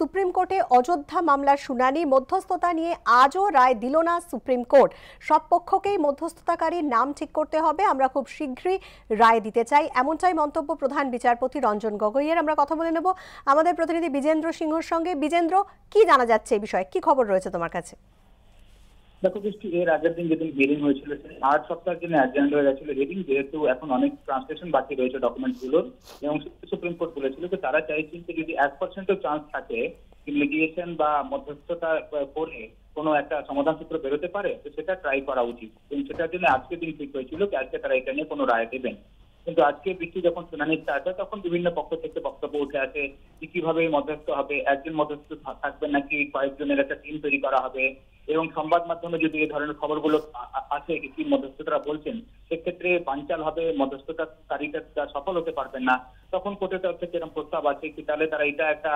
supreme কোর্টে অযোধ্যা মামলার শুনানি মধ্যস্থতা নিয়ে আজও রায় দিল না সুপ্রিম কোর্ট সব পক্ষকেই মধ্যস্থতাকারীর নাম ঠিক করতে হবে আমরা খুব শীঘ্রই রায় দিতে চাই এমনটাই মন্তব্য প্রধান বিচারপতি রঞ্জন গগৈয়ের আমরা কথা বলে নেব আমাদের প্রতিনিধি বিজেন্দ্র সিংহর সঙ্গে বিজেন্দ্র কি জানা যাচ্ছে এই বিষয়ে কি খবর রয়েছে তোমার কাছে দেখো বৃষ্টি এর আগের দিন যেদিন হিয়ারিং হয়েছিল আট সপ্তাহের জন্য অ্যাডজান্ট হয়ে গেছিল হিয়ারিং যেহেতু এখন অনেক ট্রান্সলেশন বাকি রয়েছে ডকুমেন্ট গুলো এবং সুপ্রিম কোর্ট বলেছিল যে তারা চাইছেন যে যদি এক পার্সেন্টও চান্স থাকে লিগিয়েশন বা মধ্যস্থতা করে কোনো একটা সমাধান সূত্র বেরোতে পারে তো সেটা ট্রাই করা উচিত এবং সেটার জন্য আজকে দিন ঠিক হয়েছিল যে আজকে তারা এটা নিয়ে কোনো রায় দেবেন কিন্তু আজকে বৃষ্টি যখন শুনানি স্টার্ট হয় তখন বিভিন্ন পক্ষ থেকে বক্তব্য উঠে আসে কিভাবে মধ্যস্থ হবে একজন মধ্যস্থ থাকবে নাকি কয়েকজনের একটা টিম তৈরি করা হবে এবং সংবাদ মাধ্যমে যদি এই ধরনের খবরগুলো আসে কি মধ্যস্থতারা বলছেন সেক্ষেত্রে বাঞ্চাল হবে মধ্যস্থতাকারীরা সফল হতে পারবেন না তখন কোর্টের তরফ থেকে এরকম প্রস্তাব আছে কি তাহলে তারা এটা একটা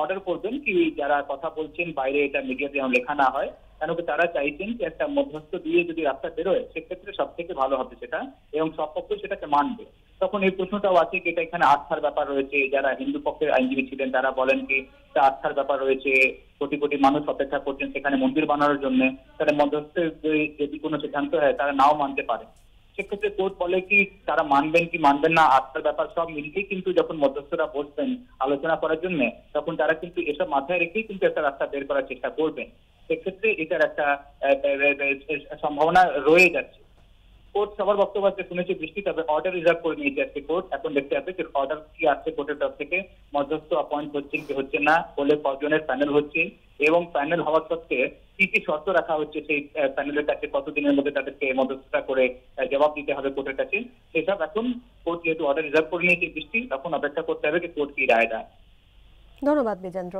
অর্ডার করবেন কি যারা কথা বলছেন বাইরে এটা মিডিয়াতে যেমন লেখা না হয় কেন কি তারা চাইছেন যে একটা মধ্যস্থ দিয়ে যদি রাস্তা বেরোয় সেক্ষেত্রে সব থেকে ভালো হবে সেটা এবং সব পক্ষ সেটাকে মানবে তখন এই প্রশ্নটাও আছে যে এটা এখানে আস্থার ব্যাপার রয়েছে যারা হিন্দু পক্ষের আইনজীবী ছিলেন তারা বলেন কি এটা আস্থার ব্যাপার রয়েছে কোটি কোটি মানুষ অপেক্ষা করছেন সেখানে মন্দির বানানোর জন্য তাদের মধ্যস্থের যদি কোনো সিদ্ধান্ত হয় তারা নাও মানতে পারে সেক্ষেত্রে কোর্ট বলে কি তারা মানবেন কি মানবেন না আস্থার ব্যাপার সব মিলিয়ে কিন্তু যখন মধ্যস্থরা বসবেন আলোচনা করার জন্য তখন তারা কিন্তু এসব মাথায় রেখেই কিন্তু একটা রাস্তা বের করার চেষ্টা করবেন সেক্ষেত্রে এটার একটা সম্ভাবনা রয়ে যাচ্ছে কোর্ট সবার বক্তব্য আছে শুনেছি বৃষ্টি তবে অর্ডার রিজার্ভ করে নিয়েছে আজকে কোর্ট এখন দেখতে হবে যে অর্ডার কি আসছে কোর্টের তরফ থেকে মধ্যস্থ অ্যাপয়েন্ট হচ্ছে কি হচ্ছে না হলে কজনের প্যানেল হচ্ছে এবং প্যানেল হওয়া সত্ত্বে কি কি শর্ত রাখা হচ্ছে সেই প্যানেলের কাছে কতদিনের মধ্যে তাদেরকে মধ্যস্থতা করে জবাব দিতে হবে কোর্টের কাছে সেসব এখন কোর্ট যেহেতু অর্ডার রিজার্ভ করে নিয়েছে বৃষ্টি তখন অপেক্ষা করতে হবে যে কোর্ট কি রায় দেয় ধন্যবাদ বিজেন্দ্র